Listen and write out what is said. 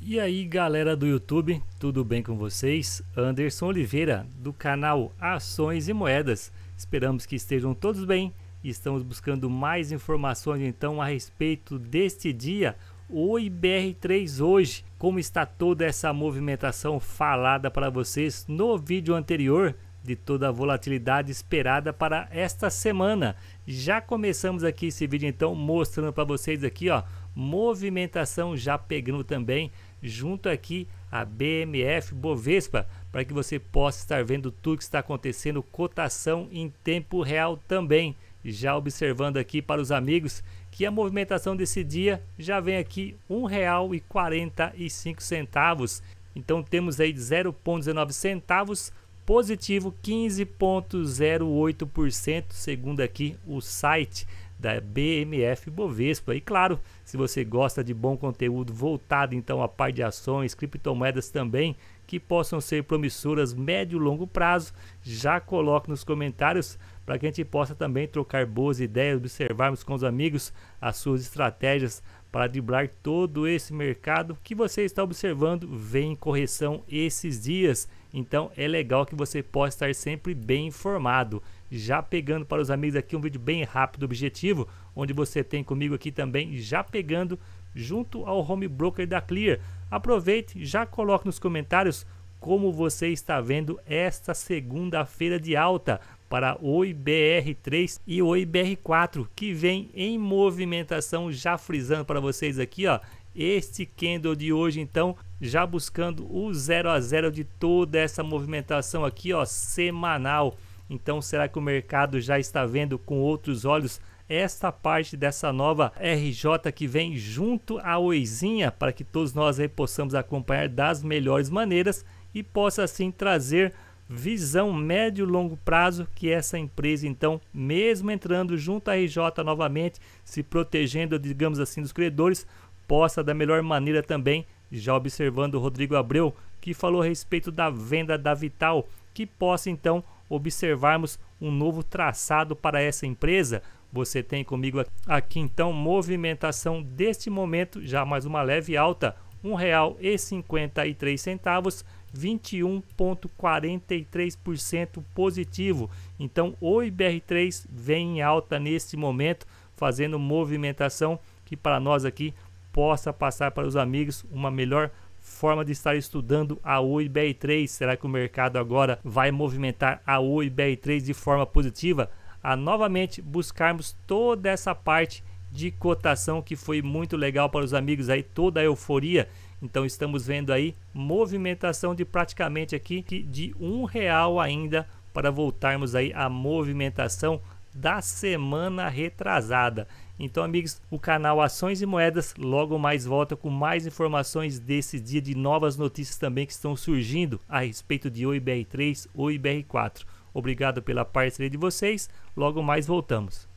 E aí galera do YouTube, tudo bem com vocês? Anderson Oliveira do canal Ações e Moedas. Esperamos que estejam todos bem estamos buscando mais informações então a respeito deste dia, o IBR3 hoje. Como está toda essa movimentação falada para vocês no vídeo anterior de toda a volatilidade esperada para esta semana. Já começamos aqui esse vídeo então mostrando para vocês aqui, ó, movimentação já pegando também junto aqui a BMF Bovespa, para que você possa estar vendo tudo que está acontecendo, cotação em tempo real também. Já observando aqui para os amigos que a movimentação desse dia já vem aqui R$ 1,45. Então temos aí 0,19 centavos positivo 15,08% segundo aqui o site da BMF Bovespa. E claro, se você gosta de bom conteúdo voltado então a parte de ações, criptomoedas também, que possam ser promissoras médio e longo prazo, já coloque nos comentários para que a gente possa também trocar boas ideias, observarmos com os amigos as suas estratégias para driblar todo esse mercado que você está observando vem em correção esses dias. Então é legal que você possa estar sempre bem informado. Já pegando para os amigos aqui um vídeo bem rápido, objetivo, onde você tem comigo aqui também, já pegando junto ao home broker da Clear. Aproveite, já coloque nos comentários como você está vendo esta segunda-feira de alta para o IBR3 e o IBR4 que vem em movimentação já frisando para vocês aqui, ó, este candle de hoje então já buscando o 0 a 0 de toda essa movimentação aqui, ó, semanal. Então, será que o mercado já está vendo com outros olhos esta parte dessa nova RJ que vem junto à oizinha para que todos nós aí possamos acompanhar das melhores maneiras e possa assim trazer visão médio e longo prazo que essa empresa então, mesmo entrando junto à RJ novamente, se protegendo, digamos assim, dos credores, possa da melhor maneira também já observando Rodrigo Abreu, que falou a respeito da venda da Vital, que possa então observarmos um novo traçado para essa empresa. Você tem comigo aqui então movimentação deste momento, já mais uma leve alta, R$ 1,53, 21,43% positivo. Então o IBR3 vem em alta neste momento, fazendo movimentação que para nós aqui possa passar para os amigos uma melhor forma de estar estudando a OIBR3. Será que o mercado agora vai movimentar a OIBR3 de forma positiva? A novamente buscarmos toda essa parte de cotação que foi muito legal para os amigos aí, toda a euforia. Então estamos vendo aí movimentação de praticamente aqui de um real ainda para voltarmos aí à movimentação da semana retrasada. Então, amigos, o canal Ações e Moedas logo mais volta com mais informações desse dia de novas notícias também que estão surgindo a respeito de OIBR3, OIBR4. Obrigado pela parceria de vocês. Logo mais voltamos.